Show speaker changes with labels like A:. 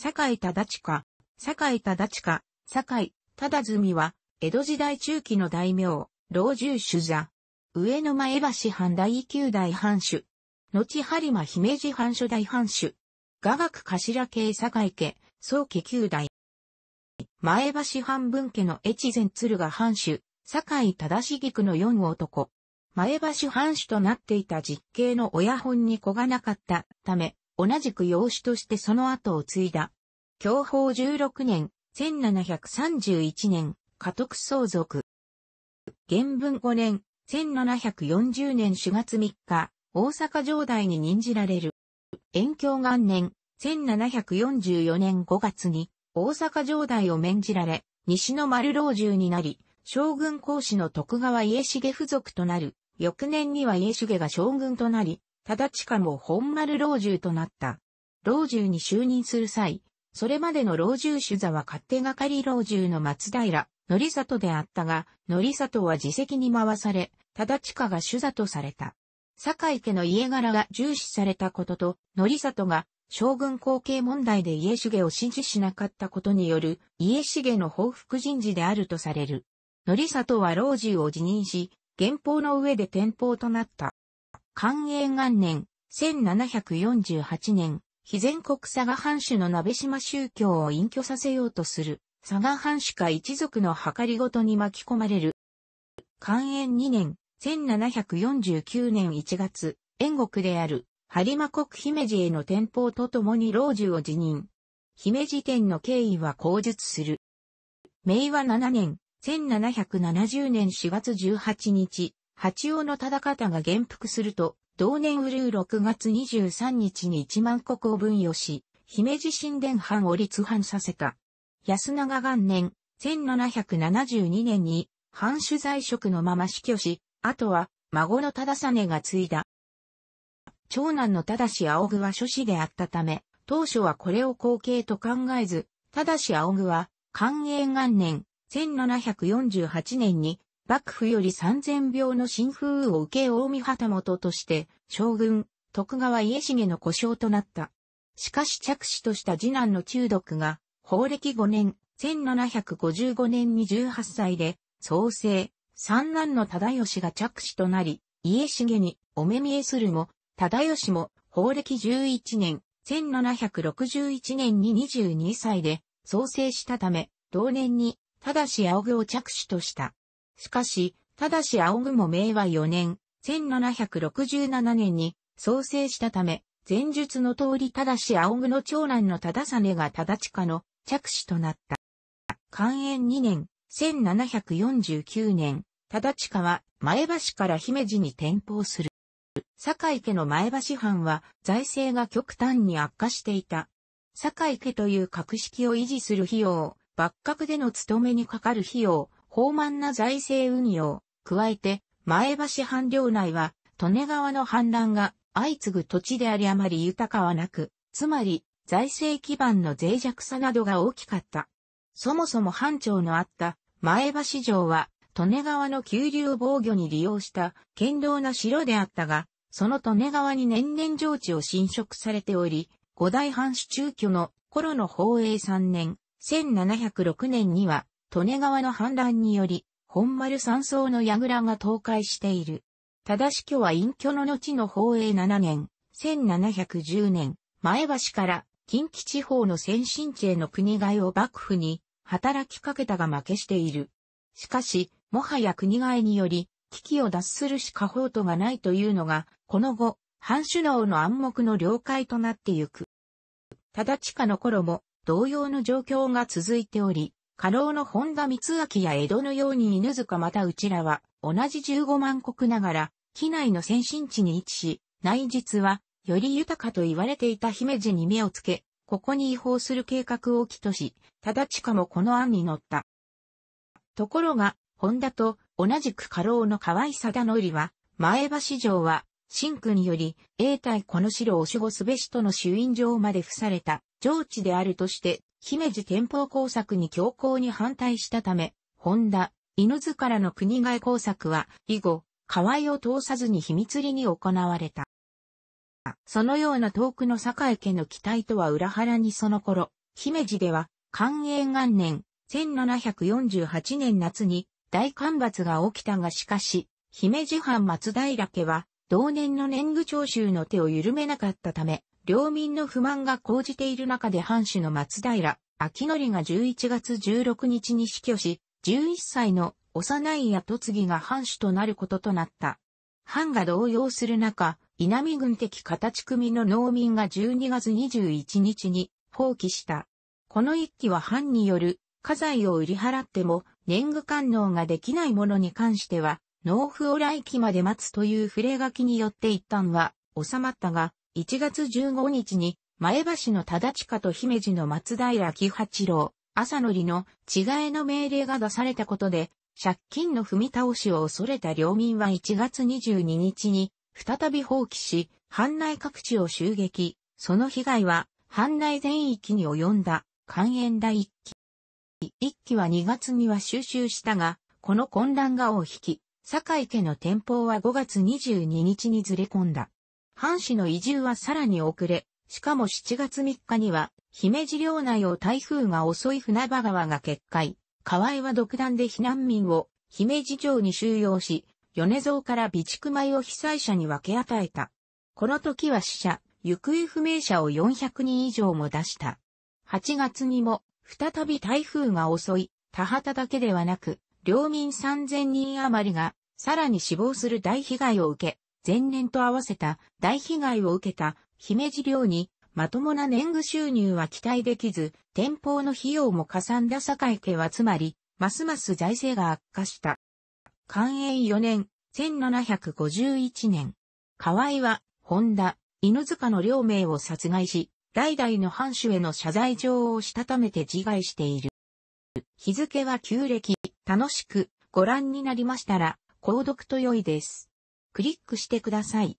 A: 坂井忠親、坂井忠親、坂井忠純は、江戸時代中期の大名、老中主座。上野前橋藩第九代藩主。後張間姫路藩初代藩主。雅楽頭系坂井家、宗家九代。前橋藩分家の越前鶴が藩主、坂井忠菊の四男。前橋藩主となっていた実刑の親本に子がなかったため、同じく養子としてその後を継いだ。享保16年、1731年、家督相続。元文5年、1740年4月3日、大阪城代に任じられる。延享元年、1744年5月に、大阪城代を免じられ、西の丸老中になり、将軍公師の徳川家重付属となる。翌年には家重が将軍となり、忠近も本丸老中となった。老中に就任する際、それまでの老中主座は勝手がかり老中の松平、則里であったが、則里は自責に回され、忠近が主座とされた。坂井家の家柄が重視されたことと、則里が将軍後継問題で家重を支持しなかったことによる家重の報復人事であるとされる。則里は老中を辞任し、原法の上で天法となった。寛永元年、1748年、非全国佐賀藩主の鍋島宗教を隠居させようとする、佐賀藩主か一族の計りごとに巻き込まれる。寛永2年、1749年1月、縁国である、播磨国姫路への転校とともに老中を辞任。姫路店の経緯は口述する。明和7年、1770年4月18日、八王の忠方が元服すると、同年ウルー6月23日に一万国を分与し、姫路神殿藩を立藩させた。安永元年、1772年に、藩主在職のまま死去し、あとは、孫の忠実が継いだ。長男の忠し青具は諸子であったため、当初はこれを後継と考えず、忠し青具は、寛永元年、1748年に、幕府より3000秒の新風を受け大見旗本として、将軍、徳川家重の故障となった。しかし着手とした次男の中毒が、法暦5年、1755年に18歳で、創生、三男の忠義が着手となり、家重にお目見えするも、忠義も法暦11年、1761年に22歳で、創生したため、同年に、ただし青具を着手とした。しかし、ただし青雲明和4年、1767年に創生したため、前述の通りただし青雲の長男の忠実が忠親の着手となった。寛延2年、1749年、忠親は前橋から姫路に転校する。堺家の前橋藩は財政が極端に悪化していた。堺家という格式を維持する費用、幕閣での務めにかかる費用、高慢な財政運用、加えて、前橋藩領内は、利根川の氾濫が相次ぐ土地でありあまり豊かはなく、つまり、財政基盤の脆弱さなどが大きかった。そもそも藩長のあった前橋城は、利根川の急流防御に利用した堅牢な城であったが、その利根川に年々上地を侵食されており、五大藩主中居の頃の宝永3年、1706年には利根川の氾濫により、本丸山荘の櫓が倒壊している。忠し居は隠居の後の宝永7年、1710年、前橋から近畿地方の先進地への国替えを幕府に働きかけたが負けしている。しかし、もはや国替えにより、危機を脱するしか法とがないというのが、この後、藩主脳の暗黙の了解となってゆく。ただ地下の頃も同様の状況が続いており、家老の本田光明や江戸のように犬塚またうちらは、同じ15万国ながら、機内の先進地に位置し、内実は、より豊かと言われていた姫路に目をつけ、ここに違法する計画を起とし、忠近もこの案に乗った。ところが、本田と同じく家老の河合貞則は、前橋城は、新区により、永代この城を守護すべしとの朱院城まで付された、上地であるとして、姫路天保工作に強硬に反対したため、本田、犬津からの国外工作は、以後、河合を通さずに秘密裏に行われた。そのような遠くの井家の期待とは裏腹にその頃、姫路では、寛永元年、1748年夏に大干ばつが起きたがしかし、姫路藩松平家は、同年の年貢徴収の手を緩めなかったため、領民の不満が高じている中で藩主の松平、秋則が11月16日に死去し、11歳の幼い跡継ぎが藩主となることとなった。藩が動揺する中、稲見軍的形組の農民が12月21日に放棄した。この一揆は藩による家財を売り払っても年貢官能ができないものに関しては納付を来期まで待つという触れ書きによって一旦は収まったが、1月15日に、前橋の忠近と姫路の松平木八郎、朝則の違いの命令が出されたことで、借金の踏み倒しを恐れた領民は1月22日に、再び放棄し、藩内各地を襲撃、その被害は、藩内全域に及んだ、関炎第一期。一期は2月には収集したが、この混乱が大引き、堺家の天保は5月22日にずれ込んだ。藩士の移住はさらに遅れ、しかも7月3日には、姫路領内を台風が襲い船場川が決壊、河合は独断で避難民を姫路城に収容し、米蔵から備蓄米を被災者に分け与えた。この時は死者、行方不明者を400人以上も出した。8月にも、再び台風が襲い、田畑だけではなく、領民3000人余りが、さらに死亡する大被害を受け、前年と合わせた大被害を受けた姫路寮にまともな年貢収入は期待できず、店舗の費用もかさんだ坂井家はつまり、ますます財政が悪化した。寛永4年、1751年、河合は、本田、犬塚の両名を殺害し、代々の藩主への謝罪状をしたためて自害している。日付は旧暦、楽しくご覧になりましたら、購読と良いです。クリックしてください。